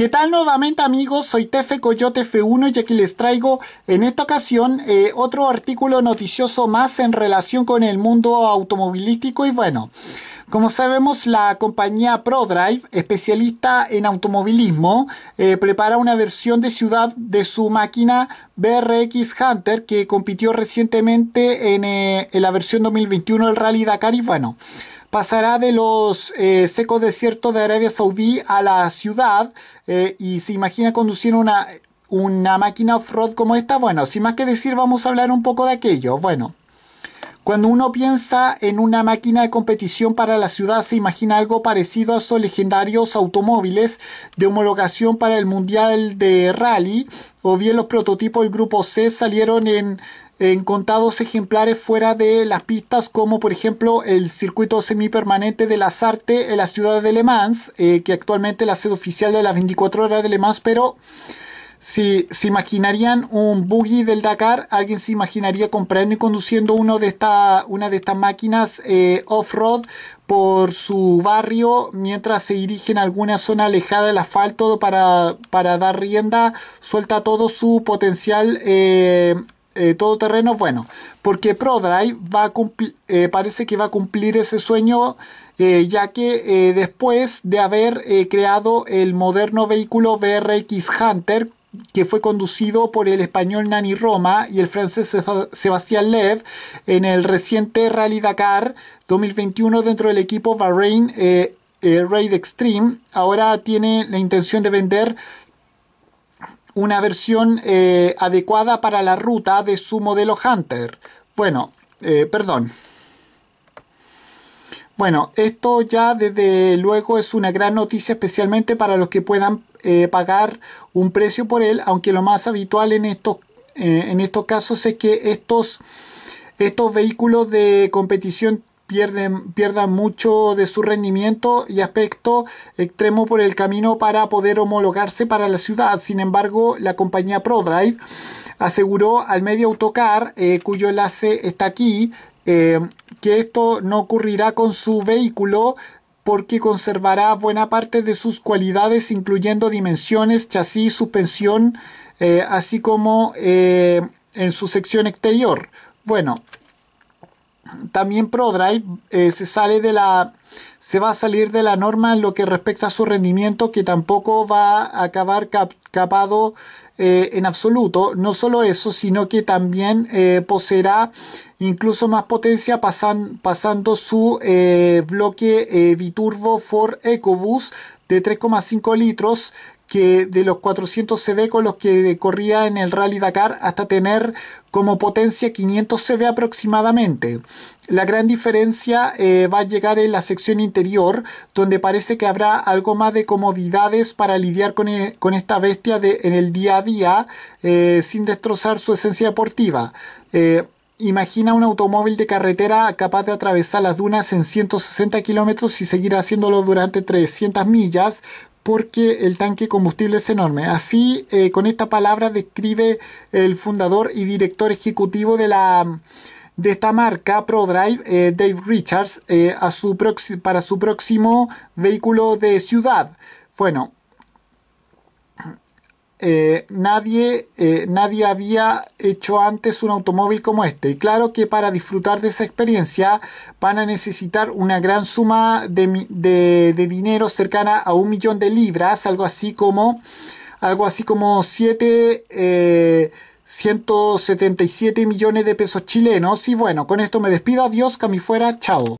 ¿Qué tal nuevamente amigos? Soy Tefe Coyote F1 y aquí les traigo en esta ocasión eh, otro artículo noticioso más en relación con el mundo automovilístico y bueno, como sabemos la compañía ProDrive, especialista en automovilismo, eh, prepara una versión de ciudad de su máquina BRX Hunter que compitió recientemente en eh, la versión 2021 del Rally Dakar y bueno pasará de los eh, secos desiertos de Arabia Saudí a la ciudad eh, y se imagina conducir una, una máquina off-road como esta. Bueno, sin más que decir, vamos a hablar un poco de aquello. Bueno. Cuando uno piensa en una máquina de competición para la ciudad, se imagina algo parecido a esos legendarios automóviles de homologación para el Mundial de Rally, o bien los prototipos del Grupo C salieron en en contados ejemplares fuera de las pistas, como por ejemplo el circuito semipermanente de las arte en la ciudad de Le Mans, eh, que actualmente es la sede oficial de las 24 horas de Le Mans, pero si se imaginarían un buggy del Dakar, alguien se imaginaría comprando y conduciendo uno de esta, una de estas máquinas eh, off-road por su barrio mientras se dirigen a alguna zona alejada del asfalto para, para dar rienda, suelta todo su potencial. Eh, eh, Todo terreno, bueno, porque ProDrive va eh, parece que va a cumplir ese sueño, eh, ya que después de haber creado el moderno vehículo BRX Hunter, que fue conducido por el español Nani Roma y el francés Sebastián Lev en el reciente Rally Dakar 2021 dentro del equipo Bahrain Raid Extreme, ahora tiene la intención de vender una versión eh, adecuada para la ruta de su modelo Hunter. Bueno, eh, perdón. Bueno, esto ya desde luego es una gran noticia especialmente para los que puedan eh, pagar un precio por él, aunque lo más habitual en estos, en estos casos es que estos, estos vehículos de competición pierden, pierdan mucho de su rendimiento y aspecto extremo por el camino para poder homologarse para la ciudad. Sin embargo, la compañía ProDrive aseguró al medio Autocar, eh, cuyo enlace está aquí, eh, que esto no ocurrirá con su vehículo porque conservará buena parte de sus cualidades, incluyendo dimensiones, chasis, suspensión, eh, así como en su sección exterior. Bueno, también ProDrive eh, se sale de la se va a salir de la norma en lo que respecta a su rendimiento que tampoco va a acabar capado eh, en absoluto no solo eso sino que también eh, poseerá incluso más potencia pasan, pasando su bloque biturbo for ecobus de 3,5 litros que de los 400 CV con los que corría en el Rally Dakar hasta tener como potencia 500 CV aproximadamente. La gran diferencia eh, va a llegar en la sección interior, donde parece que habrá algo más de comodidades para lidiar con, eh, esta bestia en el día a día eh, sin destrozar su esencia deportiva. Imagina un automóvil de carretera capaz de atravesar las dunas en 160 kilómetros y seguir haciéndolo durante 300 millas, porque el tanque combustible es enorme. Así, eh, con esta palabra describe el fundador y director ejecutivo de la de esta marca ProDrive, eh, Dave Richards, eh, para su próximo vehículo de ciudad. Bueno, eh, nadie, eh, nadie había hecho antes un automóvil como este. Y claro que para disfrutar de esa experiencia van a necesitar una gran suma de, de, dinero cercana a un millón de libras, algo así como algo así como 7 eh, 177 millones de pesos chilenos. Y bueno, con esto me despido. Adiós, que fuera. Chao.